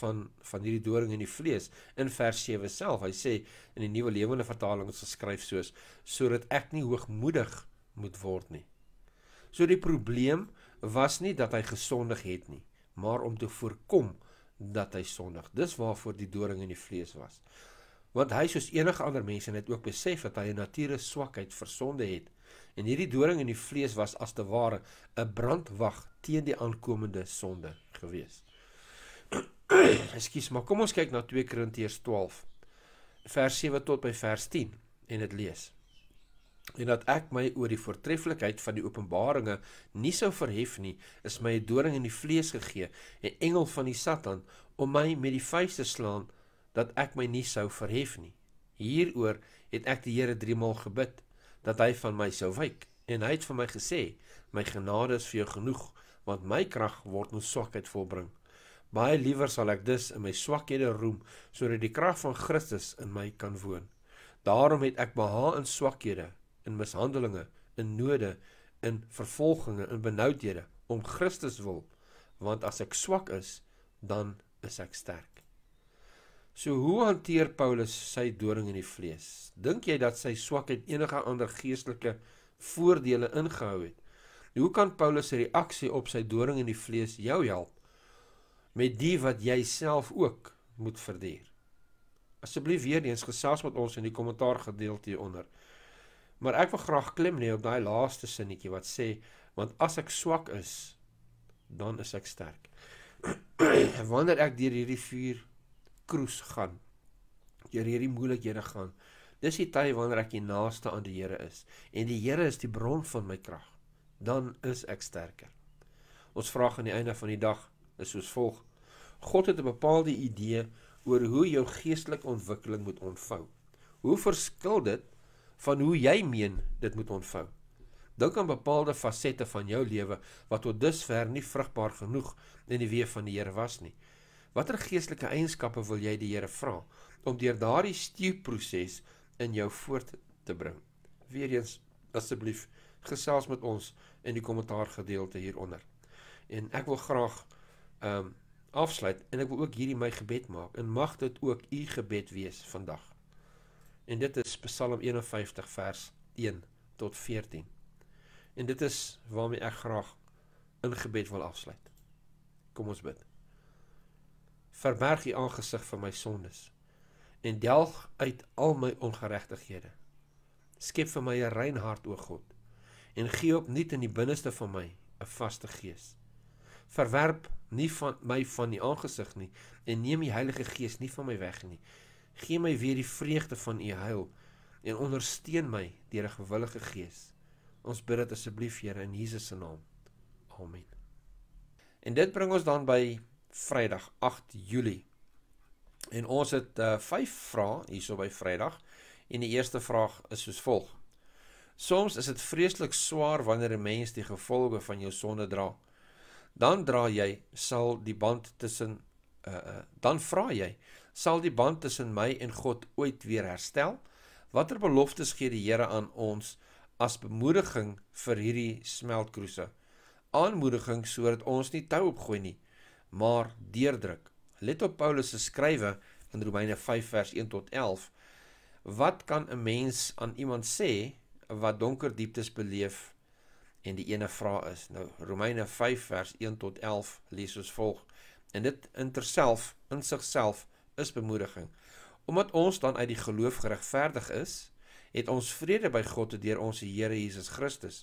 [SPEAKER 1] van van hierdie doring in die vlees in vers 7 self. Hy sê in die nuwe lewende vertaling is geskryf soos sodat ek nie hoogmoedig moet word nie. So die probleem was nie dat hy gesondig het nie, maar om te voorkom dat hy sondig. Dis waarvoor die doring in die vlees was. Want hy soos enige ander mense het ook besef dat hy 'n natuurlike swakheid vir sonde het. En hierdie doring in die vlees was as te ware 'n brandwag teen die aankomende sonde geweest. <clears throat> Ekskuus, maar kom ons kyk na 2 Korintiërs 12 vers 7 tot by vers 10 en dit lees. En dat ek my oor die voortreffelikheid van die openbaringe nie sou verhef nie, is my 'n doring in die vlees gegee, 'n engel van die Satan om my met die vuiste slaan dat ek my nie sou verhef nie. Hieroor het ek die Here 3 maal gebid dat hy van my sou wyk en hy het vir my gesê: "My genade is vir jou genoeg, want my krag word in swakheid volbring." Baie liewer sal ek dus in my swakhede roem sodat die krag van Christus in my kan woon. Daarom het ek behaal in swakhede, in mishandelinge, in node, in vervolginge, in benoudhede om Christus wil, want as ek swak is, dan is ek sterk. So hoe hanteer Paulus sy doring in die vlees? Dink jy dat sy swakheid enige ander geestelike voordele ingehou het? Hoe kan Paulus se reaksie op sy doring in die vlees jou help? met die wat jy self ook moet verduur. Asseblief weer eens gesels met ons in die kommentaar gedeelte hieronder. Maar ek wil graag klem lê op daai laaste sinnetjie wat sê want as ek swak is, dan is ek sterk. <clears throat> Wanneer ek deur hierdie vuur kruis gaan, deur hierdie moeilikhede gaan, dis die tyd wanneer ek die naaste aan die Here is en die Here is die bron van my krag, dan is ek sterker. Ons vra aan die einde van die dag is soos volg: God het 'n bepaalde idee oor hoe jou geestelike ontwikkeling moet ontvou. Hoe verskil dit van hoe jy meen dit moet ontvou? Dink aan bepaalde fasette van jou lewe wat tot dusver nie vrugbaar genoeg in die weer van die Here was nie. Watter geestelike eienskappe wil jy die Here vra om deur daardie stuurproses in jou voort te bring? Weereens asseblief gesels met ons in die kommentaar gedeelte hieronder. En ek wil graag ehm um, afsluit en ek wil ook hierdie my gebed maak en mag dit ook u gebed wees vandag. En dit is Psalm 51 vers 1 tot 14. En dit is waarmee ek graag in gebed wil afsluit. Kom ons bid. Verberg u aangesig van my sondes en delg uit al my ongeregtighede. Skep vir my 'n rein hart o God en gee opnuut in die binneste van my 'n vaste gees. Verwerp nie van my van die aangesig nie en neem die Heilige Gees nie van my weg nie. Geem my weer die vreugde van u heil en ondersteun my deur 'n gewillige gees. Ons bid dit asseblief Here in Jesus se naam. Amen. En dit bring ons dan by Vrydag 8 Julie. En ons het uh eh, 5 vrae hierso by Vrydag en die eerste vraag is soos volg. Soms is dit vreeslik swaar wanneer 'n mens die gevolge van jou sonde dra dan dra jy sal die band tussen uh dan vra jy sal die band tussen my en God ooit weer herstel watter beloftes gee die Here aan ons as bemoediging vir hierdie smeltkroese aanmoediging sodat ons nie tou opgooi nie maar deurdruk let op Paulus se skrywe in Romeine 5 vers 1 tot 11 wat kan 'n mens aan iemand sê wat donker dieptes beleef En die ene vraag is nou Romeine 5 vers 1 tot 11 lees ons volg. En dit in terself in sigself is bemoediging. Omdat ons dan uit die geloof geregverdig is, het ons vrede by God deur ons Here Jesus Christus,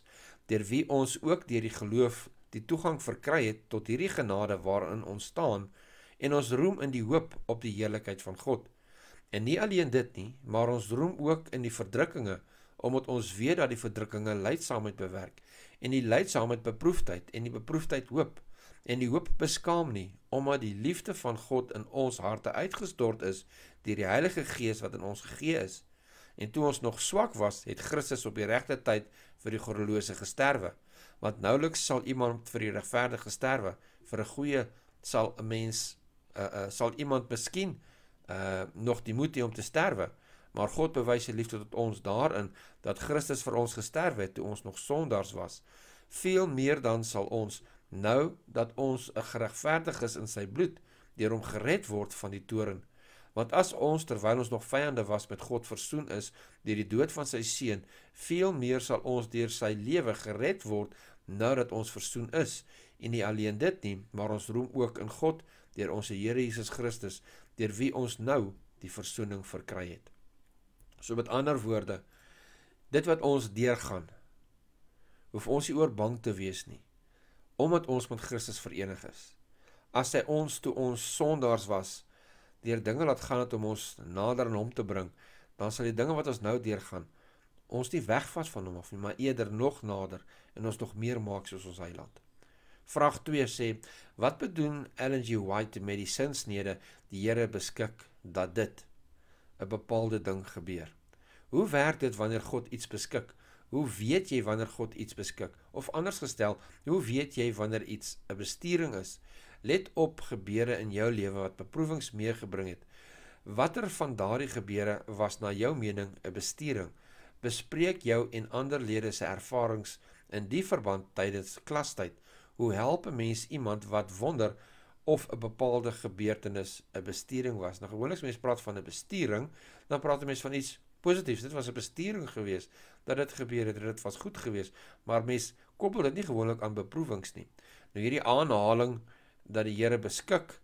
[SPEAKER 1] deur wie ons ook deur die geloof die toegang verkry het tot hierdie genade waarin ons staan en ons roem in die hoop op die heerlikheid van God. En nie alleen dit nie, maar ons roem ook in die verdrukkinge omdat ons weet dat die verdrukkinge lydsaamheid bewerk en die lydsaam met beproefdheid en die beproefdheid hoop en die hoop beskaam nie omdat die liefde van God in ons harte uitgestort is deur die Heilige Gees wat in ons gegee is en toe ons nog swak was het Christus op die regte tyd vir die goddelose gesterwe want nouliks sal iemand vir die regverdige sterwe vir 'n goeie sal 'n mens uh, uh, sal iemand miskien uh, nog die moed hê om te sterwe maar God bewys sy liefde tot ons daarin dat Christus vir ons gesterf het toe ons nog sondaars was. Veel meer dan sal ons nou dat ons 'n geregverdig is in sy bloed deur hom gered word van die toren. Want as ons terwyl ons nog vyande was met God versoen is deur die dood van sy seun, veel meer sal ons deur sy lewe gered word nou dat ons versoen is. En nie alleen dit nie, maar ons roem ook in God deur ons Here Jesus Christus, deur wie ons nou die verzoening verkry het. So met ander woorde, dit wat ons deurgaan, hoef ons nie oor bang te wees nie, omdat ons met Christus verenig is. As hy ons toe ons sondaars was, deur dinge wat gaan het om ons nader aan hom te bring, dan sal die dinge wat ons nou deurgaan, ons nie wegvas van hom af nie, maar eerder nog nader en ons nog meer maak soos ons heiland. Vraag 2 sê: Wat bedoen Ellen G. White met die sinsnede die Here beskik dat dit 'n bepaalde ding gebeur. Hoe werk dit wanneer God iets beskik? Hoe weet jy wanneer God iets beskik? Of anders gestel, hoe weet jy wanneer iets 'n besturing is? Let op gebeure in jou lewe wat beproewings meegebring het. Watter van daardie gebeure was na jou mening 'n besturing? Bespreek jou en ander lede se ervarings in die verband tydens klastyd. Hoe help 'n mens iemand wat wonder of 'n bepaalde gebeurtenis 'n besturing was. Nou gewoonlik as mense praat van 'n besturing, dan praat mense van iets positiefs. Dit was 'n besturing geweest dat dit gebeur het, dit was goed geweest, maar mense koppel dit nie gewoonlik aan beproewings nie. Nou hierdie aanhaling dat die Here beskik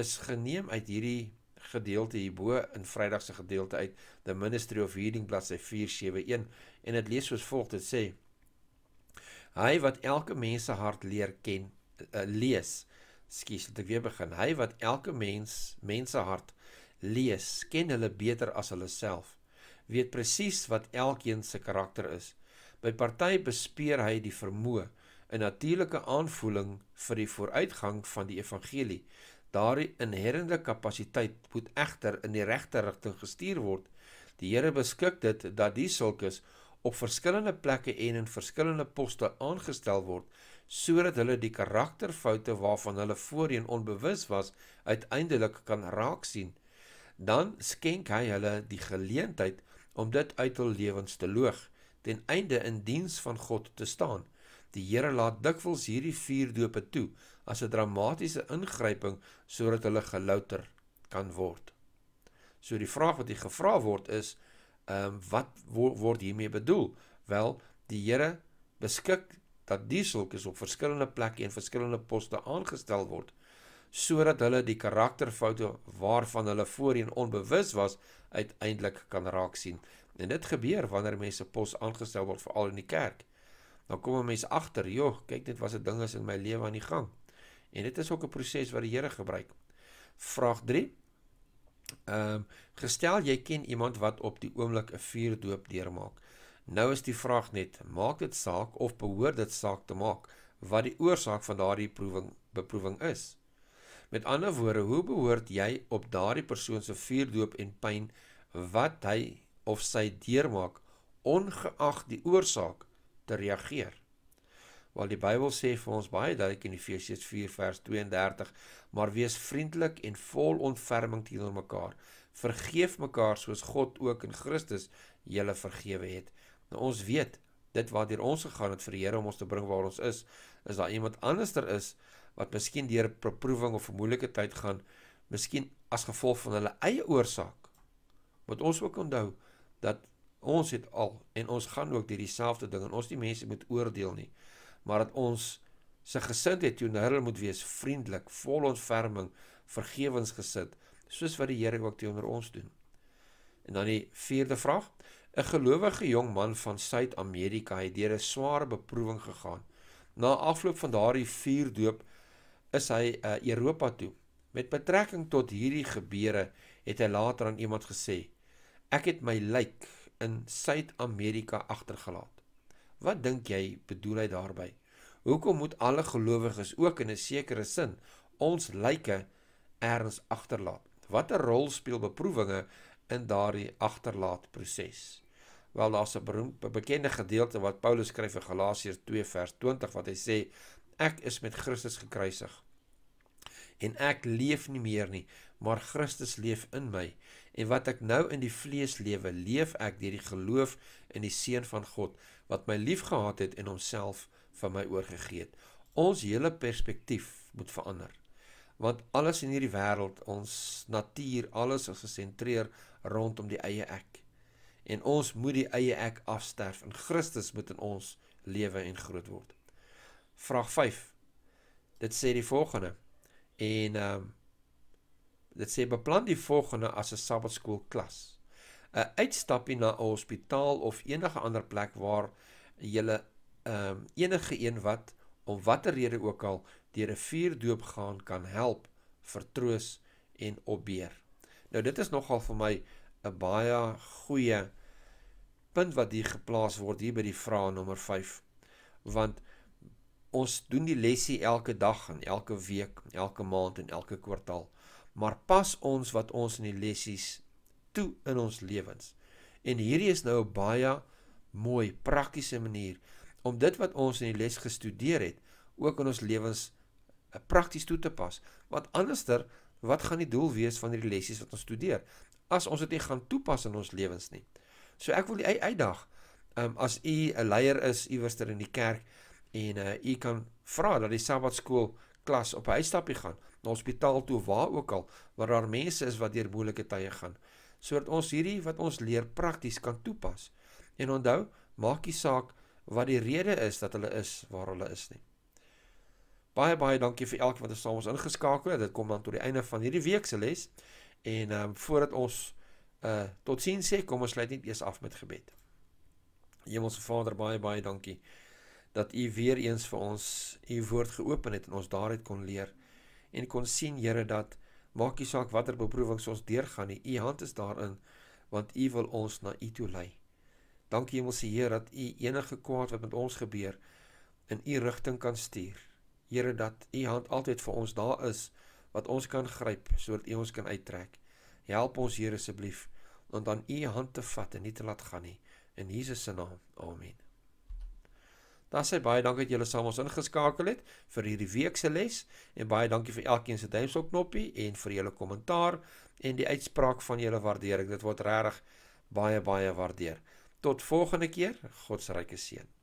[SPEAKER 1] is geneem uit hierdie gedeelte hierbo in Vrydag se gedeelte uit the Ministry of Healing bladsy 471 en dit lees soos volg dit sê Hy wat elke mens se hart leer ken uh, lees skielik het ek weer begin. Hy wat elke mens mensehart lees, ken hulle beter as hulle self. Weet presies wat elkeen se karakter is. By party bespeer hy die vermoë 'n natuurlike aanvoeling vir die vooruitgang van die evangelie. Daardie inherente kapasiteit moet egter in die regte rigting gestuur word. Die Here beskik dit dat die sulkes op verskillende plekke en in verskillende poste aangestel word sodat hulle die karakterfoute waarvan hulle voorheen onbewus was uiteindelik kan raak sien dan skenk hy hulle die geleentheid om dit uit hul lewens te loog ten einde in diens van God te staan die Here laat dikwels hierdie vier dope toe as 'n dramatiese ingryping sodat hulle gelouter kan word so die vraag wat hier gevra word is ehm um, wat wo word hiermee bedoel wel die Here beskik dat die sulkes op verskillende plekke en verskillende poste aangestel word sodat hulle die karakterfoute waarvan hulle voorheen onbewus was uiteindelik kan raak sien. En dit gebeur wanneer mense pos aangestel word veral in die kerk. Dan kom 'n mens agter, "Jog, kyk net wat se ding is in my lewe aan die gang." En dit is ook 'n proses wat die Here gebruik. Vraag 3. Ehm, um, gestel jy ken iemand wat op die oomblik 'n vuurdoop deurmaak. Nou is die vraag net, maak dit saak of behoort dit saak te maak wat die oorsaak van daardie proewing beproewing is? Met ander woorde, hoe behoort jy op daardie persoon se vuurdoop en pyn wat hy of sy deurmaak, ongeag die oorsaak te reageer? Want die Bybel sê vir ons baie duidelik in Efesiërs 4:32, maar wees vriendelik en vol ontferming teenoor mekaar. Vergeef mekaar soos God ook in Christus julle vergewe het. Nou ons weet dit waartoe ons gegaan het vir die Here om ons te bring waar ons is, is daar iemand anderster is wat miskien deur 'n beproewing of 'n moeilike tyd gaan, miskien as gevolg van hulle eie oorsaak. Moet ons ook onthou dat ons het al en ons gaan ook deur dieselfde ding en ons die mense moet oordeel nie, maar dat ons se gesindheid toe nou moet wees vriendelik, vol ontferming, vergewensgesind, soos wat die Here ook teenoor ons doen. En dan die vierde vraag, 'n gelowige jong man van Suid-Amerika het deur 'n swaar beproewing gegaan. Na afloop van daardie vier doop is hy uh, Europa toe. Met betrekking tot hierdie gebeure het hy later aan iemand gesê: "Ek het my lijk in Suid-Amerika agtergelaat." Wat dink jy bedoel hy daarmee? Hoekom moet alle gelowiges ook in 'n sekere sin ons lyke erns agterlaat? Watter rol speel beproewinge in daardie agterlaatproses? Wel daar's 'n bekende gedeelte wat Paulus skryf in Galasiërs 2 vers 20 wat hy sê ek is met Christus gekruisig en ek leef nie meer nie maar Christus leef in my en wat ek nou in die vlees lewe leef ek deur die geloof in die seun van God wat my liefgehad het en homself vir my oorgegee het ons hele perspektief moet verander want alles in hierdie wêreld ons natuur alles is gesentreer rondom die eie ek en ons moet die eie ek afsterf en Christus moet in ons lewe en groot word. Vraag 5. Dit sê die volgende. En ehm um, dit sê beplan die volgende as 'n Sabbatskoolklas. 'n Uitstappie na 'n hospitaal of enige ander plek waar jy ehm um, enige een wat om watter rede ook al deur 'n vuurdoop gaan kan help, vertroos en opbeer. Nou dit is nogal vir my 'n baie goeie punt wat hier geplaas word hier by die vraag nommer 5. Want ons doen die lesse elke dag en elke week, elke maand en elke kwartaal. Maar pas ons wat ons in die lessies toe in ons lewens. En hierdie is nou 'n baie mooi praktiese manier om dit wat ons in die les gestudeer het ook in ons lewens eh, prakties toe te pas. Want anderster, wat gaan die doel wees van hierdie lessies wat ons studeer? as ons dit nie gaan toepas in ons lewens nie. So ek wil u uitdaag. Ehm um, as u 'n leier is iewerster in die kerk en uh u kan vra dat die Sabbatskool klas op 'n uitstappie gaan, na hospitaal toe of waar ook al waar daar mense is wat deur moeilike tye gaan, sodat ons hierdie wat ons leer prakties kan toepas. En onthou, maak nie saak wat die rede is dat hulle is waar hulle is nie. Baie baie dankie vir elkeen wat ons er saam ons ingeskakel het. Dit kom dan tot die einde van hierdie week se les. En ehm um, voordat ons uh tot sien sê, kom ons sluit net eers af met gebed. Hemelse Vader, baie baie dankie dat U weer eens vir ons U woord geopen het en ons daaruit kon leer en kon sien Here dat maak nie saak watter beproewings ons deurgaan nie, U hand is daarin want U wil ons na U toe lei. Dankie Hemelse Heer dat U enige kwaad wat met ons gebeur in U rigting kan stuur. Here dat U hand altyd vir ons daar is wat ons kan gryp sodat U ons kan uittrek. Help ons Here asseblief om dan U hand te vat en nie te laat gaan nie in Jesus se naam. Amen. Daar sê baie dankie dat julle saam ons ingeskakel het vir hierdie week se les en baie dankie vir elkeen se duimpie knoppie en vir julle kommentaar en die uitspraak van julle waardering. Dit word regtig baie baie waardeer. Tot volgende keer. God se ryke seën.